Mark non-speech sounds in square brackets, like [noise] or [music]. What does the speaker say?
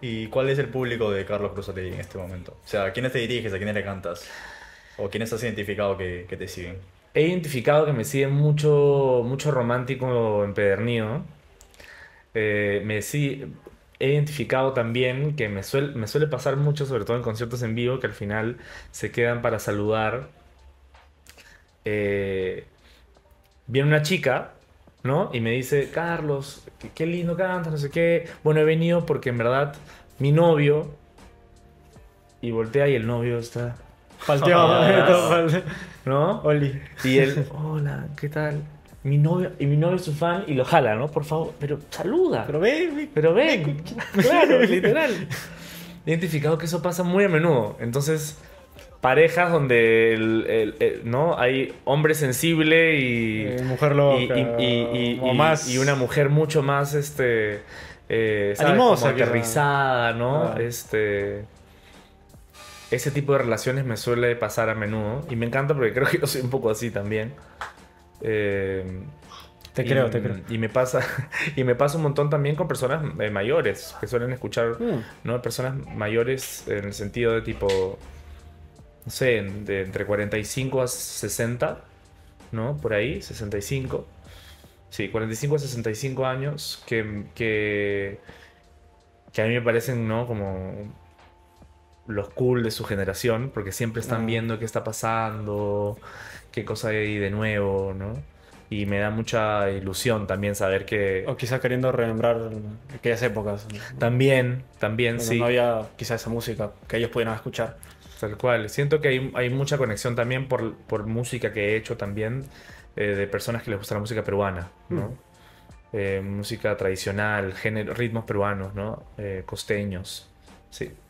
¿y cuál es el público de Carlos Cruzatelli en este momento? O sea, ¿a quiénes te diriges? ¿A quiénes le cantas? ¿O quiénes has identificado que, te siguen? He identificado que me siguen mucho, mucho romántico empedernido. Eh, me he identificado también que me, suele pasar mucho, sobre todo en conciertos en vivo, que al final se quedan para saludar. Eh, viene una chica ¿no? Y me dice, Carlos, qué lindo canta no sé qué. Bueno, he venido porque en verdad mi novio. Y voltea y el novio está. [laughs] [laughs] ¿no? Oli. Y él, hola, ¿qué tal? Mi novio, y mi novio es su fan y lo jala, ¿no? Por favor, pero saluda. Pero ven, pero ven. claro, [laughs] literal. identificado que eso pasa muy a menudo. Entonces, parejas donde no hay hombre sensible y eh, mujer y, y, una mujer mucho más este eh, aterrizada no ah. este ese tipo de relaciones me suele pasar a menudo y me encanta porque creo que yo soy un poco así también eh, te creo, te creo. Y me pasa, [laughs] y me pasa un montón también con personas mayores que suelen escuchar, mm. ¿no? Personas mayores en el sentido de tipo, no sé, de entre 45 a 60, ¿no? Por ahí, 65. Sí, 45 a 65 años que, que, que a mí me parecen, ¿no? Como los cool de su generación, porque siempre están mm. viendo qué está pasando, qué cosa hay de nuevo, ¿no? Y me da mucha ilusión también saber que... O quizás queriendo remembrar aquellas épocas. También, también, sí. sí. No había quizás esa música que ellos pudieran escuchar. Tal cual. Siento que hay, mucha conexión también por, música que he hecho también eh, de personas que les gusta la música peruana, ¿no? Mm. Eh, música tradicional, género, ritmos peruanos, ¿no? Eh, costeños. Sí.